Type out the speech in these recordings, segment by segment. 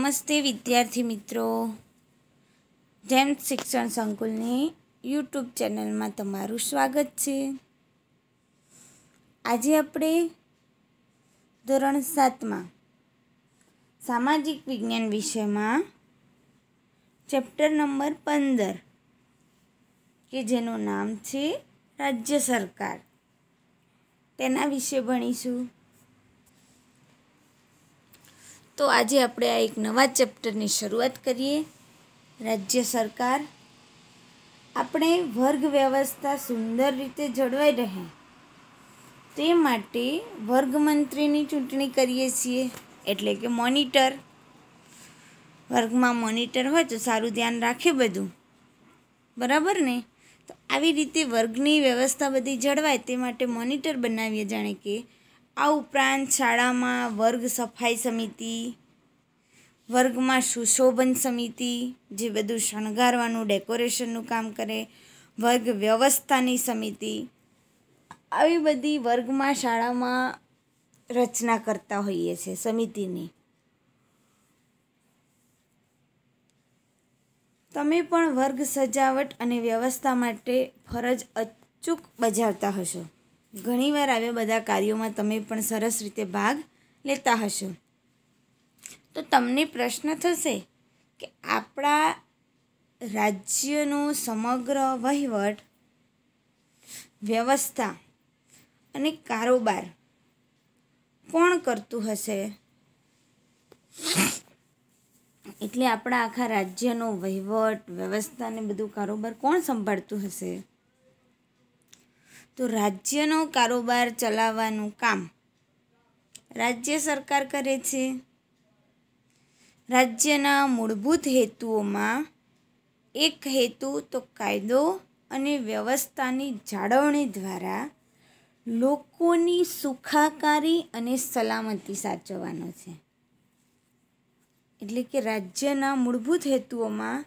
નમસ્તે વિદ્યાર્થી મિત્રો જેમ શિક્ષણ સંકુલની યુટ્યુબ ચેનલમાં તમારું સ્વાગત છે આજે આપણે ધોરણ સાતમાં સામાજિક વિજ્ઞાન વિષયમાં ચેપ્ટર નંબર પંદર કે જેનું નામ છે રાજ્ય સરકાર તેના વિશે ભણીશું તો આજે આપણે આ એક નવા ચેપ્ટરની શરૂઆત કરીએ રાજ્ય સરકાર આપણે વર્ગ વ્યવસ્થા સુંદર રીતે જળવાઈ રહે તે માટે વર્ગમંત્રીની ચૂંટણી કરીએ છીએ એટલે કે મોનિટર વર્ગમાં મોનિટર હોય તો સારું ધ્યાન રાખે બધું બરાબર ને તો આવી રીતે વર્ગની વ્યવસ્થા બધી જળવાય તે માટે મોનિટર બનાવીએ જાણે કે આ ઉપરાંત શાળામાં વર્ગ સફાઈ સમિતિ વર્ગમાં સુશોભન સમિતિ જે બધું શણગારવાનું ડેકોરેશનનું કામ કરે વર્ગ વ્યવસ્થાની સમિતિ આવી બધી વર્ગમાં શાળામાં રચના કરતા હોઈએ છીએ સમિતિની તમે પણ વર્ગ સજાવટ અને વ્યવસ્થા માટે ફરજ અચૂક બજાવતા હશો ઘણીવાર આવ્યા બધા કાર્યોમાં તમે પણ સરસ રીતે ભાગ લેતા હશો તો તમને પ્રશ્ન થશે કે આપણા રાજ્યનો સમગ્ર વહીવટ વ્યવસ્થા અને કારોબાર કોણ કરતું હશે એટલે આપણા આખા રાજ્યનો વહીવટ વ્યવસ્થા ને બધું કારોબાર કોણ સંભાળતું હશે તો રાજ્યનો કારોબાર ચલાવવાનું કામ રાજ્ય સરકાર કરે છે રાજ્યના મૂળભૂત હેતુઓમાં એક હેતુ તો કાયદો અને વ્યવસ્થાની જાળવણી દ્વારા લોકોની સુખાકારી અને સલામતી સાચવવાનો છે એટલે કે રાજ્યના મૂળભૂત હેતુઓમાં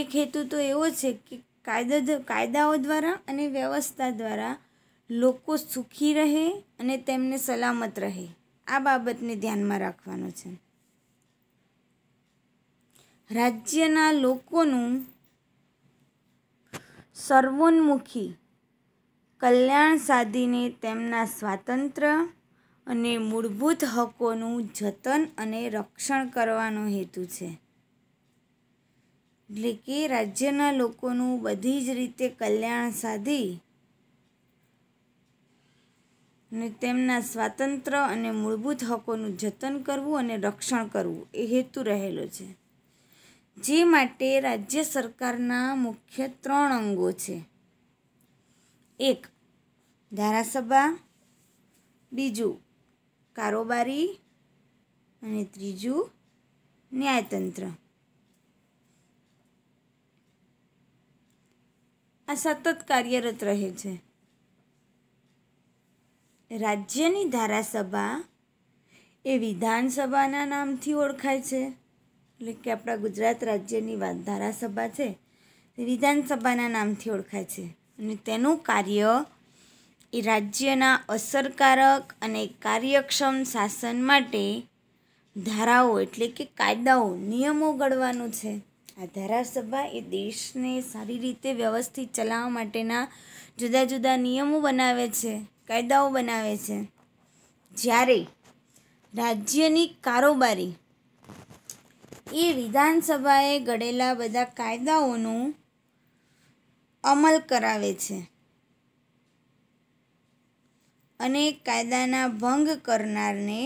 એક હેતુ તો એવો છે કે કાયદા કાયદાઓ દ્વારા અને વ્યવસ્થા દ્વારા લોકો સુખી રહે અને તેમને સલામત રહે આ બાબતને ધ્યાનમાં રાખવાનો છે રાજ્યના લોકોનું સર્વોન્મુખી કલ્યાણ સાધીને તેમના સ્વાતંત્ર્ય અને મૂળભૂત હકોનું જતન અને રક્ષણ કરવાનો હેતુ છે એટલે કે રાજ્યના લોકોનું બધી જ રીતે કલ્યાણ સાધી અને તેમના સ્વાતંત્ર્ય અને મૂળભૂત હકોનું જતન કરવું અને રક્ષણ કરવું એ હેતુ રહેલો છે જે માટે રાજ્ય સરકારના મુખ્ય ત્રણ અંગો છે એક ધારાસભા બીજું કારોબારી અને ત્રીજું ન્યાયતંત્ર આ સતત કાર્યરત રહે છે રાજ્યની ધારાસભા એ વિધાનસભાના નામથી ઓળખાય છે એટલે કે આપણા ગુજરાત રાજ્યની ધારાસભા છે તે વિધાનસભાના નામથી ઓળખાય છે અને તેનું કાર્ય એ રાજ્યના અસરકારક અને કાર્યક્ષમ શાસન માટે ધારાઓ એટલે કે કાયદાઓ નિયમો ઘડવાનું છે આ ધારાસભા એ દેશને સારી રીતે વ્યવસ્થિત ચલાવવા માટેના જુદા જુદા નિયમો બનાવે છે કાયદાઓ બનાવે છે જ્યારે રાજ્યની કારોબારી એ વિધાનસભાએ ઘડેલા બધા કાયદાઓનું અમલ કરાવે છે અને કાયદાના ભંગ કરનારને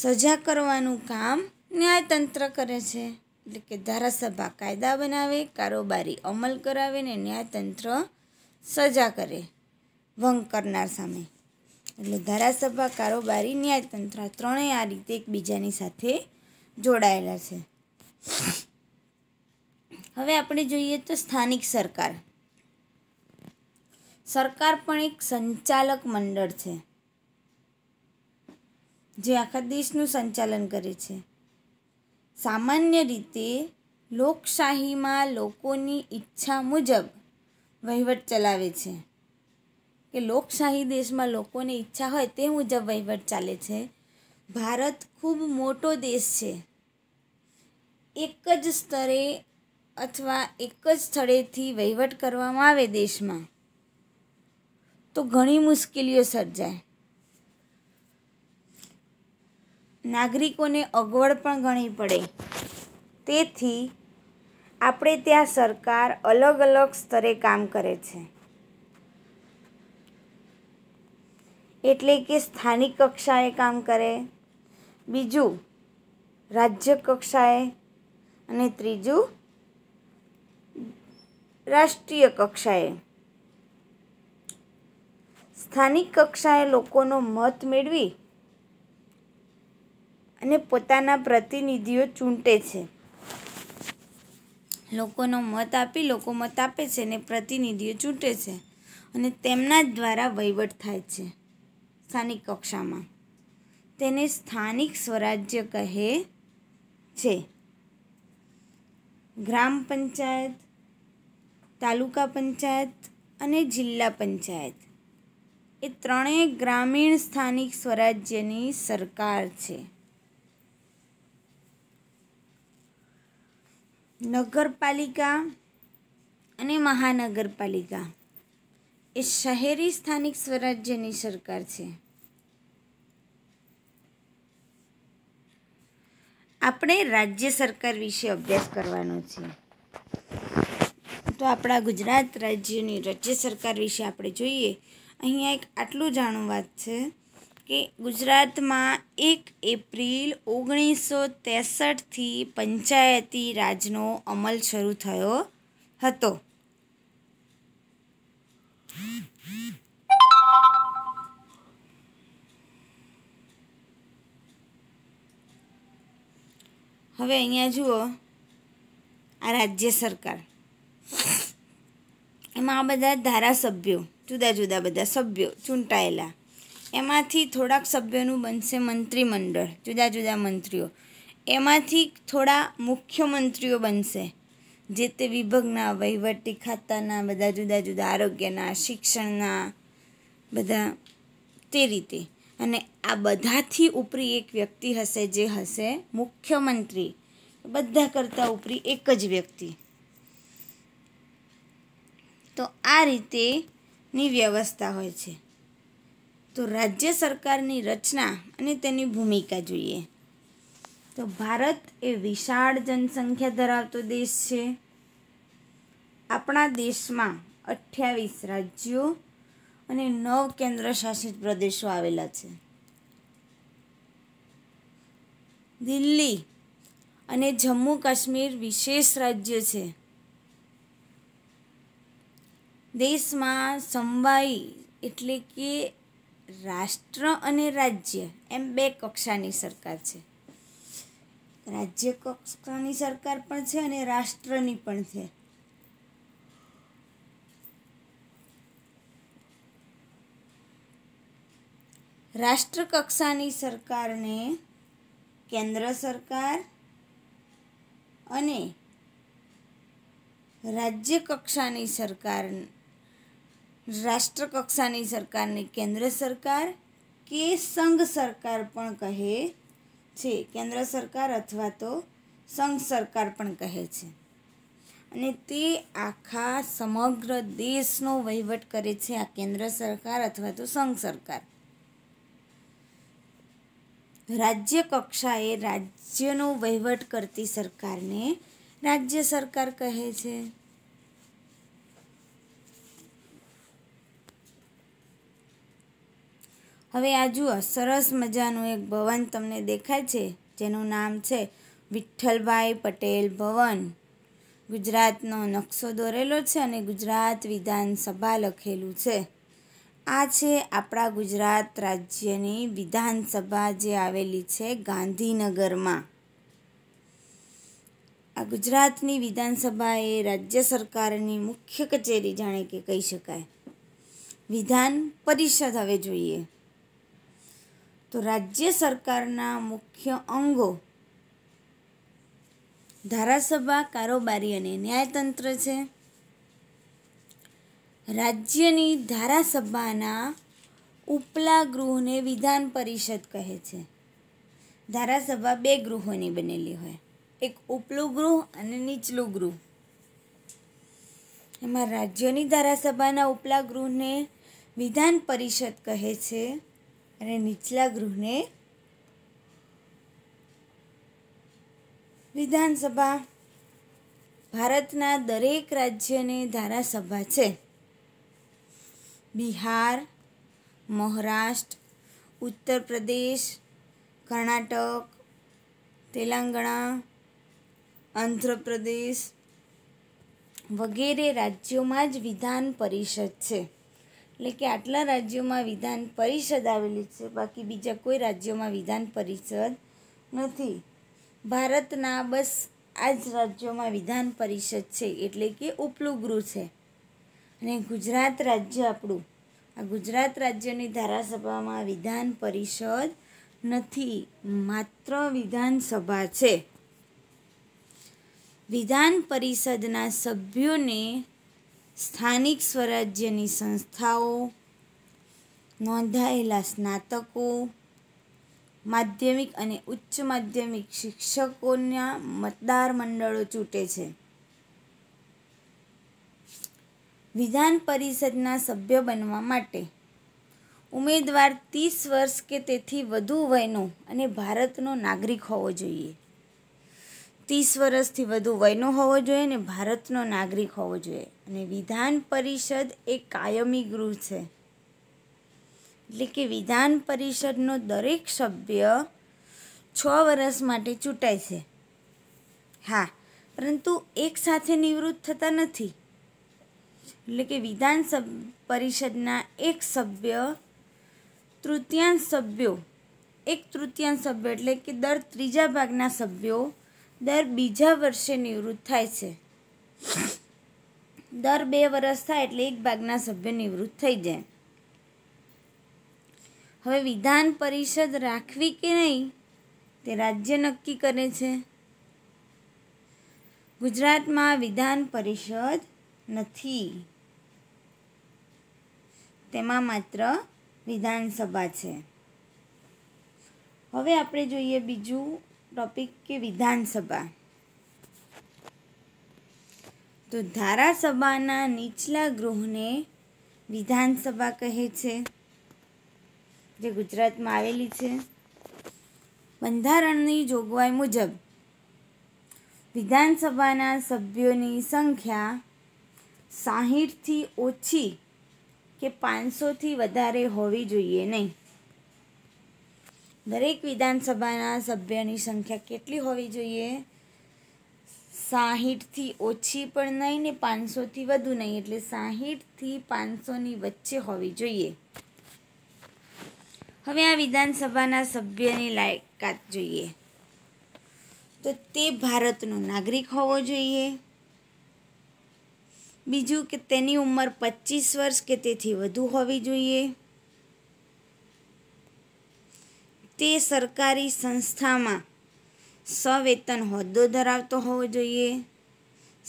સજા કરવાનું કામ ન્યાયતંત્ર કરે છે એટલે કે ધારાસભા કાયદા બનાવે કારોબારી અમલ કરાવે ને ન્યાયતંત્ર સજા કરે ભંગ કરનાર સામે એટલે ધારાસભા કારોબારી ન્યાયતંત્ર ત્રણેય આ રીતે એકબીજાની સાથે જોડાયેલા છે હવે આપણે જોઈએ તો સ્થાનિક સરકાર સરકાર પણ એક સંચાલક મંડળ છે જે આખા દેશનું સંચાલન કરે છે સામાન્ય રીતે લોકશાહીમાં લોકોની ઈચ્છા મુજબ વહીવટ ચલાવે છે કે લોકશાહી દેશમાં લોકોને ઈચ્છા હોય તે મુજબ વહીવટ ચાલે છે ભારત ખૂબ મોટો દેશ છે એક જ સ્તરે અથવા એક જ સ્થળેથી વહીવટ કરવામાં આવે દેશમાં તો ઘણી મુશ્કેલીઓ સર્જાય નાગરિકોને અગવડ પણ ઘણી પડે તેથી આપણે ત્યાં સરકાર અલગ અલગ સ્તરે કામ કરે છે એટલે કે સ્થાનિક કક્ષાએ કામ કરે બીજું રાજ્ય કક્ષાએ અને ત્રીજું રાષ્ટ્રીય કક્ષાએ સ્થાનિક કક્ષાએ લોકોનો મત મેળવી અને પોતાના પ્રતિનિધિઓ ચૂંટે છે લોકોનો મત આપી લોકો મત આપે છે અને પ્રતિનિધિઓ ચૂંટે છે અને તેમના જ દ્વારા વહીવટ થાય છે સ્થાનિક કક્ષામાં તેને સ્થાનિક સ્વરાજ્ય કહે છે ગ્રામ પંચાયત તાલુકા પંચાયત અને જિલ્લા પંચાયત એ ત્રણેય ગ્રામીણ સ્થાનિક સ્વરાજ્યની સરકાર છે નગરપાલિકા અને મહાનગરપાલિકા એ શહેરી સ્થાનિક સ્વરાજ્યની સરકાર છે આપણે રાજ્ય સરકાર વિશે અભ્યાસ કરવાનો છે તો આપણા ગુજરાત રાજ્યની રાજ્ય સરકાર વિશે આપણે જોઈએ અહીંયા એક આટલું જાણવું વાત છે કે ગુજરાતમાં એક એપ્રિલ ઓગણીસો ત્રેસઠથી પંચાયતી રાજનો અમલ શરૂ થયો હતો હવે અહીંયા જુઓ આ રાજ્ય સરકાર એમાં આ બધા ધારાસભ્યો જુદા જુદા બધા સભ્યો ચૂંટાયેલા એમાંથી થોડાક સભ્યોનું બનશે મંત્રીમંડળ જુદા જુદા મંત્રીઓ એમાંથી થોડા મુખ્યમંત્રીઓ બનશે જે તે વિભાગના વહીવટી ખાતાના બધા જુદા જુદા આરોગ્યના શિક્ષણના બધા તે રીતે અને આ બધાથી ઉપરી એક વ્યક્તિ હશે જે હશે મુખ્યમંત્રી બધા કરતાં ઉપરી એક જ વ્યક્તિ તો આ રીતેની વ્યવસ્થા હોય છે તો રાજ્ય સરકારની રચના અને તેની ભૂમિકા જોઈએ તો ભારત એ વિશાળ જનસંખ્યા ધરાવતો દેશ છે આપણા દેશમાં અઠ્યાવીસ રાજ્યો અને નવ કેન્દ્રશાસિત પ્રદેશો આવેલા છે દિલ્હી અને જમ્મુ કાશ્મીર વિશેષ રાજ્ય છે દેશમાં સમવાઈ એટલે કે રાષ્ટ્ર અને રાજ્ય એમ બે કક્ષાની સરકાર છે રાજ્ય કક્ષાની સરકાર પણ છે અને રાષ્ટ્રની પણ છે રાષ્ટ્ર કક્ષાની સરકારને કેન્દ્ર સરકાર અને રાજ્ય કક્ષાની સરકાર રાષ્ટ્રકક્ષાની સરકારને કેન્દ્ર સરકાર કે સંઘ સરકાર પણ કહે છે કેન્દ્ર સરકાર અથવા તો સંઘ સરકાર પણ કહે છે અને તે આખા સમગ્ર દેશનો વહીવટ કરે છે આ કેન્દ્ર સરકાર અથવા તો સંઘ સરકાર રાજ્ય કક્ષાએ રાજ્યનો વહીવટ કરતી સરકારને રાજ્ય સરકાર કહે છે હવે આ જુઓ સરસ મજાનું એક ભવન તમને દેખાય છે જેનું નામ છે વિઠ્ઠલભાઈ પટેલ ભવન ગુજરાતનો નકશો દોરેલો છે અને ગુજરાત વિધાનસભા લખેલું છે આ છે આપણા ગુજરાત રાજ્યની વિધાનસભા જે આવેલી છે ગાંધીનગરમાં આ ગુજરાતની વિધાનસભા એ રાજ્ય સરકારની મુખ્ય કચેરી જાણે કે કહી શકાય વિધાન પરિષદ હવે જોઈએ તો રાજ્ય સરકારના મુખ્ય અંગો ધારાસભા કારોબારી અને ન્યાયતંત્ર છે રાજ્યની ધારાસભાના ઉપલા ગૃહને વિધાન પરિષદ કહે છે ધારાસભા બે ગૃહોની બનેલી હોય એક ઉપલું ગૃહ અને નીચલું ગૃહ એમાં રાજ્યોની ધારાસભાના ઉપલા ગૃહને વિધાન પરિષદ કહે છે અને નીચલા ગૃહને વિધાનસભા ભારતના દરેક રાજ્યની ધારાસભા છે બિહાર મહારાષ્ટ્ર ઉત્તર પ્રદેશ કર્ણાટક તેલંગણા આંધ્રપ્રદેશ વગેરે રાજ્યોમાં જ વિધાન પરિષદ છે એટલે કે આટલા રાજ્યોમાં વિધાન પરિષદ આવેલી છે બાકી બીજા કોઈ રાજ્યોમાં વિધાન પરિષદ નથી ભારતના બસ આ જ રાજ્યોમાં વિધાન પરિષદ છે એટલે કે ઉપલું ગૃહ છે અને ગુજરાત રાજ્ય આપણું આ ગુજરાત રાજ્યની ધારાસભામાં વિધાન પરિષદ નથી માત્ર વિધાનસભા છે વિધાન પરિષદના સભ્યોને સ્થાનિક સ્વરાજ્યની સંસ્થાઓ નોંધાયેલા સ્નાતકો માધ્યમિક અને ઉચ્ચ માધ્યમિક શિક્ષકોના મતદાર મંડળો ચૂંટે છે વિધાન પરિષદના સભ્ય બનવા માટે ઉમેદવાર ત્રીસ વર્ષ કે તેથી વધુ વયનો અને ભારતનો નાગરિક હોવો જોઈએ ત્રીસ વર્ષથી વધુ વયનો હોવો જોઈએ અને ભારતનો નાગરિક હોવો જોઈએ અને વિધાન પરિષદ એ કાયમી ગૃહ છે એટલે કે વિધાન પરિષદનો દરેક સભ્ય છ વર્ષ માટે ચૂંટાય છે હા પરંતુ એક સાથે નિવૃત્ત થતા નથી એટલે કે વિધાન સભ પરિષદના એક સભ્ય તૃતીયાંશ સભ્યો એક તૃતીયાંશ સભ્ય એટલે કે દર ત્રીજા ભાગના સભ્યો દર બીજા વર્ષે નિવૃત્ત થાય છે દર બે વર્ષ થાય એટલે એક ભાગના સભ્યો નિવૃત્ત થઈ જાય હવે વિધાન પરિષદ રાખવી કે નહીં તે રાજ્ય નક્કી કરે છે ગુજરાતમાં વિધાન પરિષદ નથી તેમાં માત્ર વિધાનસભા છે હવે આપણે જોઈએ બીજું ટોપિક કે વિધાનસભા તો ધારાસભાના નીચલા ગૃહને વિધાનસભા કહે છે જે ગુજરાતમાં આવેલી છે બંધારણની જોગવાઈ મુજબ વિધાનસભાના સભ્યોની સંખ્યા સાહીઠથી ઓછી કે પાંચસોથી વધારે હોવી જોઈએ નહીં દરેક વિધાનસભાના સભ્યની સંખ્યા કેટલી હોવી જોઈએ સાહીઠથી ઓછી પણ નહીં ને પાંચસોથી વધુ નહીં એટલે સાહીઠથી પાંચસોની વચ્ચે હોવી જોઈએ હવે આ વિધાનસભાના સભ્યની લાયકાત જોઈએ તો તે ભારતનો નાગરિક હોવો જોઈએ બીજું કે તેની ઉંમર પચીસ વર્ષ કે તેથી વધુ હોવી જોઈએ તે સરકારી સંસ્થામાં સવેતન હોદ્દો ધરાવતો હોવો જોઈએ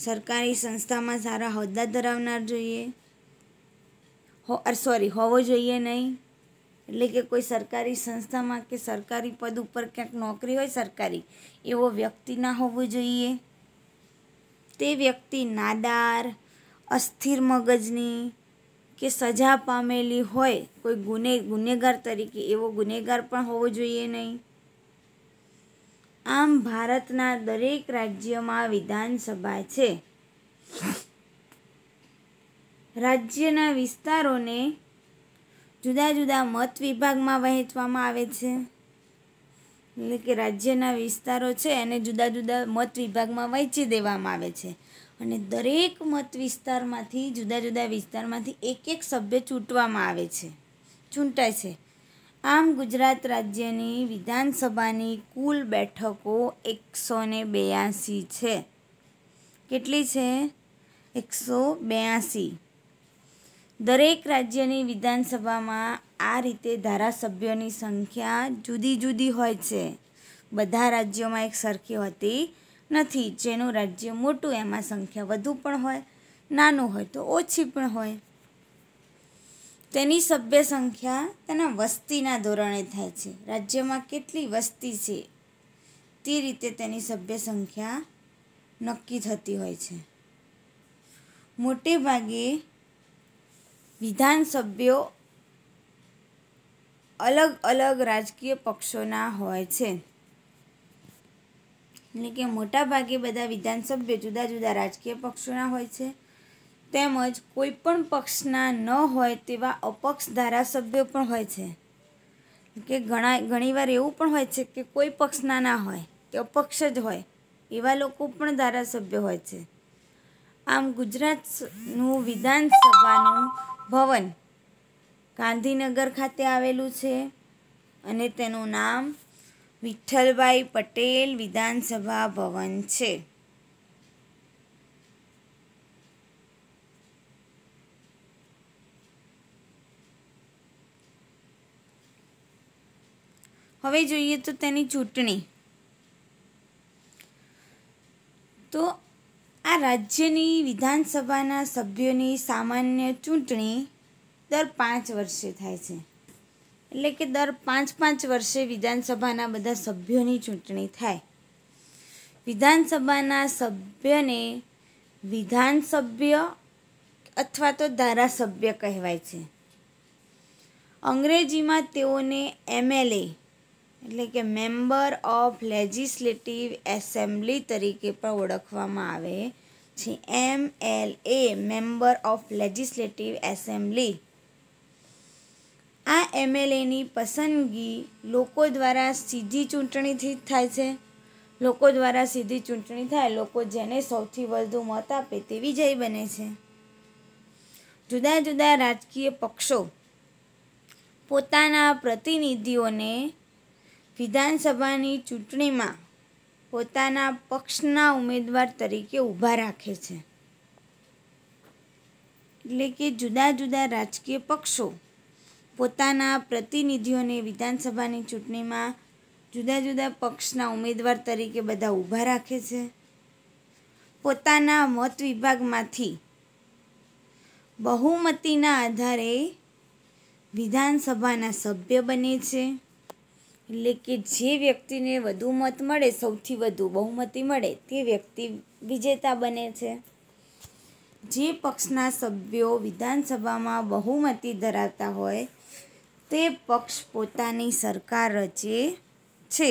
સરકારી સંસ્થામાં સારા હોદ્દા ધરાવનાર જોઈએ હો સોરી હોવો જોઈએ નહીં એટલે કે કોઈ સરકારી સંસ્થામાં કે સરકારી પદ ઉપર ક્યાંક નોકરી હોય સરકારી એવો વ્યક્તિ ના હોવો જોઈએ તે વ્યક્તિ નાદાર અસ્થિર મગજની કે સજા પામેલી હોય કોઈ ગુને ગુનેગાર તરીકે એવો ગુનેગાર પણ હોવો જોઈએ નહીં આમ ભારતના દરેક રાજ્યમાં વિધાનસભા છે રાજ્યના વિસ્તારોને જુદા જુદા મત વિભાગમાં વહેંચવામાં આવે છે એટલે કે રાજ્યના વિસ્તારો છે એને જુદા જુદા મત વિભાગમાં વહેંચી દેવામાં આવે છે અને દરેક મત વિસ્તારમાંથી જુદા જુદા વિસ્તારમાંથી એક એક સભ્ય ચૂંટવામાં આવે છે ચૂંટાય છે આમ ગુજરાત રાજ્યની વિધાનસભાની કુલ બેઠકો એકસો ને બ્યાસી છે કેટલી છે એકસો બ્યાસી દરેક રાજ્યની વિધાનસભામાં આ રીતે ધારાસભ્યોની સંખ્યા જુદી જુદી હોય છે બધા રાજ્યોમાં એક સરખી હોતી નથી જેનું રાજ્ય મોટું એમાં સંખ્યા વધુ પણ હોય નાનું હોય તો ઓછી પણ હોય તેની સભ્ય સંખ્યા તેના વસ્તીના ધોરણે થાય છે રાજ્યમાં કેટલી વસ્તી છે તે રીતે તેની સભ્ય સંખ્યા નક્કી થતી હોય છે મોટે ભાગે વિધાન સભ્યો અલગ અલગ રાજકીય પક્ષોના હોય છે એટલે કે મોટાભાગે બધા વિધાનસભ્યો જુદા જુદા રાજકીય પક્ષોના હોય છે તેમજ કોઈ પણ પક્ષના ન હોય તેવા અપક્ષ ધારાસભ્યો પણ હોય છે કે ઘણા ઘણીવાર એવું પણ હોય છે કે કોઈ પક્ષના ના હોય કે અપક્ષ જ હોય એવા લોકો પણ ધારાસભ્ય હોય છે આમ ગુજરાતનું વિધાનસભાનું ભવન ગાંધીનગર ખાતે આવેલું છે અને તેનું નામ વિઠ્ઠલભાઈ પટેલ વિધાનસભા ભવન છે હવે જોઈએ તો તેની ચૂંટણી તો આ રાજ્યની વિધાનસભાના સભ્યોની સામાન્ય ચૂંટણી દર પાંચ વર્ષે થાય છે એટલે કે દર પાંચ પાંચ વર્ષે વિધાનસભાના બધા સભ્યોની ચૂંટણી થાય વિધાનસભાના સભ્યને વિધાનસભ્ય અથવા તો ધારાસભ્ય કહેવાય છે અંગ્રેજીમાં તેઓને એમએલએ એટલે કે મેમ્બર ઓફ લેજિસ્લેટિવ એસેમ્બલી તરીકે પણ ઓળખવામાં આવે છે M L A member of legislative assembly આ એમએલએની પસંદગી લોકો દ્વારા સીધી ચૂંટણીથી જ થાય છે લોકો દ્વારા સીધી ચૂંટણી થાય લોકો જેને સૌથી વધુ મત આપે તે વિજય બને છે જુદા જુદા રાજકીય પક્ષો પોતાના પ્રતિનિધિઓને વિધાનસભાની ચૂંટણીમાં પોતાના પક્ષના ઉમેદવાર તરીકે ઊભા રાખે છે એટલે કે જુદા જુદા રાજકીય પક્ષો પોતાના પ્રતિનિધિઓને વિધાનસભાની ચૂંટણીમાં જુદા જુદા પક્ષના ઉમેદવાર તરીકે બધા ઊભા રાખે છે પોતાના મત વિભાગમાંથી બહુમતીના આધારે વિધાનસભાના સભ્ય બને છે એટલે કે જે વ્યક્તિને વધુ મત મળે સૌથી વધુ બહુમતી મળે તે વ્યક્તિ વિજેતા બને છે જે પક્ષના સભ્યો વિધાનસભામાં બહુમતી ધરાવતા હોય તે પક્ષ પોતાની સરકાર રચે છે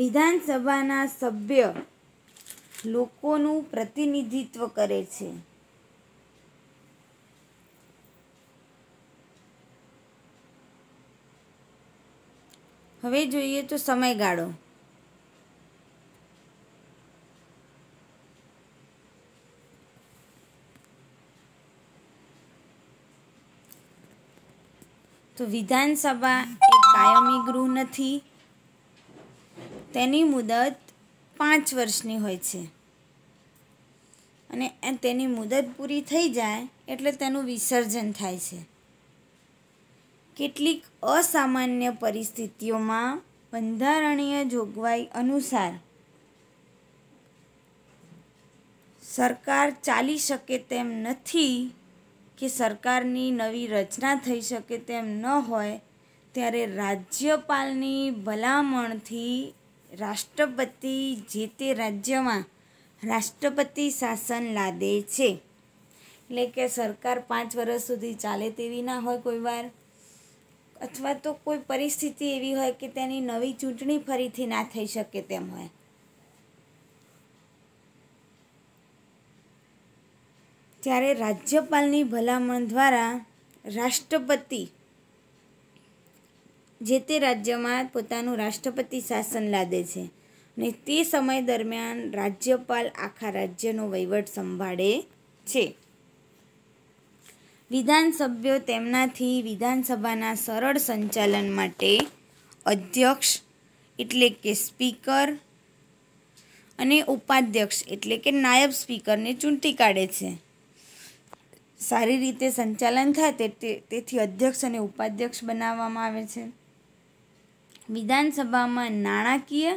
વિધાનસભાના સભ્ય લોકોનું પ્રતિનિધિત્વ કરે છે હવે જોઈએ તો સમયગાળો તો વિધાનસભા એ કાયમી ગૃહ નથી તેની મુદત પાંચ વર્ષની હોય છે અને તેની મુદત પૂરી થઈ જાય એટલે તેનું વિસર્જન થાય છે કેટલીક અસામાન્ય પરિસ્થિતિઓમાં બંધારણીય જોગવાઈ અનુસાર સરકાર ચાલી શકે તેમ નથી કે સરકારની નવી રચના થઈ શકે તેમ ન હોય ત્યારે રાજ્યપાલની ભલામણથી રાષ્ટ્રપતિ જે તે રાજ્યમાં રાષ્ટ્રપતિ શાસન લાદે છે એટલે કે સરકાર પાંચ વર્ષ સુધી ચાલે તેવી ના હોય કોઈ વાર અથવા તો કોઈ પરિસ્થિતિ એવી હોય કે તેની નવી ચૂંટણી ફરીથી ના થઈ શકે તેમ હોય ત્યારે રાજ્યપાલની ભલામણ દ્વારા રાષ્ટ્રપતિ જે તે રાજ્યમાં પોતાનું રાષ્ટ્રપતિ શાસન લાદે છે અને તે સમય દરમિયાન રાજ્યપાલ આખા રાજ્યનો વહીવટ સંભાળે છે વિધાનસભ્યો તેમનાથી વિધાનસભાના સરળ સંચાલન માટે અધ્યક્ષ એટલે કે સ્પીકર અને ઉપાધ્યક્ષ એટલે કે નાયબ સ્પીકરને ચૂંટી કાઢે છે સારી રીતે સંચાલન થાય તેથી અધ્યક્ષ અને ઉપાધ્યક્ષ બનાવવામાં આવે છે વિધાનસભામાં નાણાકીય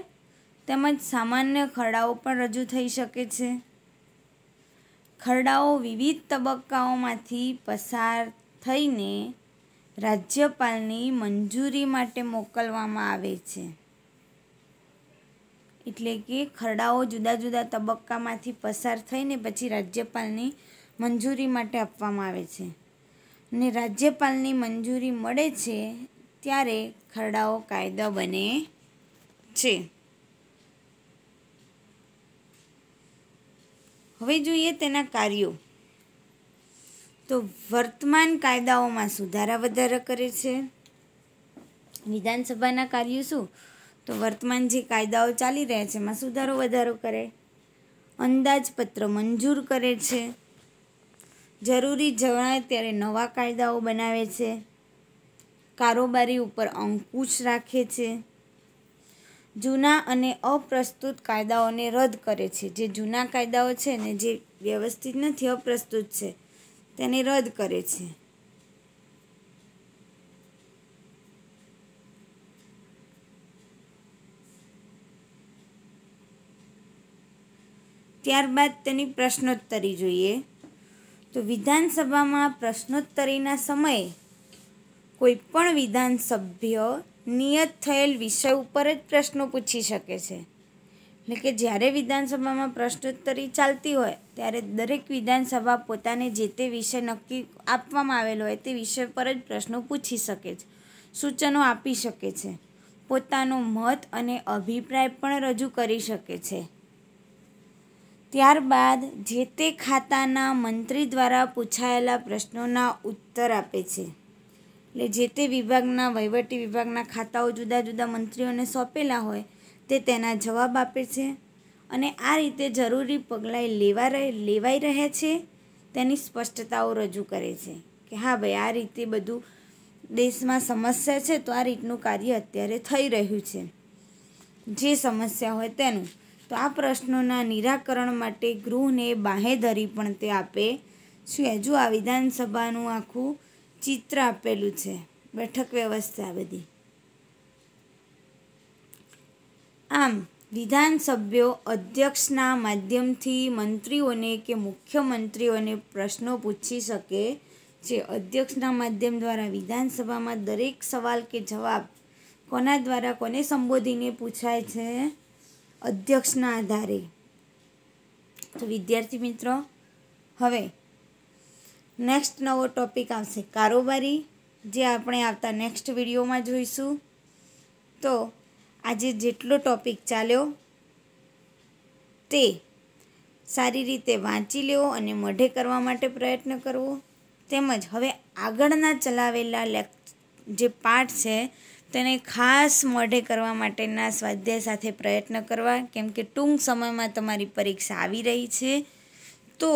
તેમજ સામાન્ય ખરડાઓ પણ રજૂ થઈ શકે છે ખરડાઓ વિવિધ તબક્કાઓમાંથી પસાર થઈને રાજ્યપાલની મંજૂરી માટે મોકલવામાં આવે છે એટલે કે ખરડાઓ જુદા જુદા તબક્કામાંથી પસાર થઈને પછી રાજ્યપાલની મંજૂરી માટે આપવામાં આવે છે અને રાજ્યપાલની મંજૂરી મળે છે ત્યારે ખરડાઓ કાયદો બને છે હવે જોઈએ તેના કાર્યો તો વર્તમાન કાયદાઓમાં સુધારા વધારા કરે છે વિધાનસભાના કાર્યો શું તો વર્તમાન જે કાયદાઓ ચાલી રહ્યા છે એમાં સુધારો વધારો કરે અંદાજપત્ર મંજૂર કરે છે જરૂરી જણાય ત્યારે નવા કાયદાઓ બનાવે છે કારોબારી ઉપર અંકુશ રાખે છે જૂના અને અપ્રસ્તુત કાયદાઓને રદ કરે છે જે જૂના કાયદાઓ છે ને જે વ્યવસ્થિત નથી અપ્રસ્તુત છે તેને રદ કરે છે ત્યારબાદ તેની પ્રશ્નોત્તરી જોઈએ તો વિધાનસભામાં પ્રશ્નોત્તરીના સમયે કોઈ પણ વિધાનસભ્ય નિયત થયેલ વિષય ઉપર જ પ્રશ્નો પૂછી શકે છે એટલે કે જ્યારે વિધાનસભામાં પ્રશ્નોત્તરી ચાલતી હોય ત્યારે દરેક વિધાનસભા પોતાને જે તે વિષય નક્કી આપવામાં આવેલો હોય તે વિષય પર જ પ્રશ્નો પૂછી શકે છે સૂચનો આપી શકે છે પોતાનો મત અને અભિપ્રાય પણ રજૂ કરી શકે છે ત્યારબાદ જે તે ખાતાના મંત્રી દ્વારા પૂછાયેલા પ્રશ્નોના ઉત્તર આપે છે એટલે જે તે વિભાગના વહીવટી વિભાગના ખાતાઓ જુદા જુદા મંત્રીઓને સોંપેલા હોય તે તેના જવાબ આપે છે અને આ રીતે જરૂરી પગલાં લેવા લેવાઈ રહ્યા છે તેની સ્પષ્ટતાઓ રજૂ કરે છે કે હા ભાઈ આ રીતે બધું દેશમાં સમસ્યા છે તો આ રીતનું કાર્ય અત્યારે થઈ રહ્યું છે જે સમસ્યા હોય તેનું તો આ પ્રશ્નોના નિરાકરણ માટે ગૃહને બાહેધરી પણ તે આપે છે હજુ આ વિધાનસભાનું આખું ચિત્ર આપેલું છે બેઠક વ્યવસ્થા બધી આમ વિધાનસભ્યો અધ્યક્ષના માધ્યમથી મંત્રીઓને કે મુખ્યમંત્રીઓને પ્રશ્નો પૂછી શકે છે અધ્યક્ષના માધ્યમ દ્વારા વિધાનસભામાં દરેક સવાલ કે જવાબ કોના દ્વારા કોને સંબોધીને પૂછાય છે અધ્યક્ષના આધારે તો વિદ્યાર્થી મિત્રો હવે નેક્સ્ટ નવો ટોપિક આવશે કારોબારી જે આપણે આવતા નેક્સ્ટ વિડીયોમાં જોઈશું તો આજે જેટલો ટોપિક ચાલ્યો તે સારી રીતે વાંચી લેવો અને મઢે કરવા માટે પ્રયત્ન કરવો તેમજ હવે આગળના ચલાવેલા લેક જે પાઠ છે તેને ખાસ મોઢે કરવા માટેના સ્વાધ્યાય સાથે પ્રયત્ન કરવા કેમ કે ટૂંક સમયમાં તમારી પરીક્ષા આવી રહી છે તો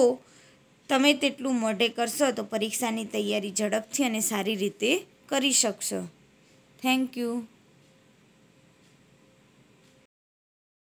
તમે તેટલું મોઢે કરશો તો પરીક્ષાની તૈયારી ઝડપથી અને સારી રીતે કરી શકશો થેન્ક યુ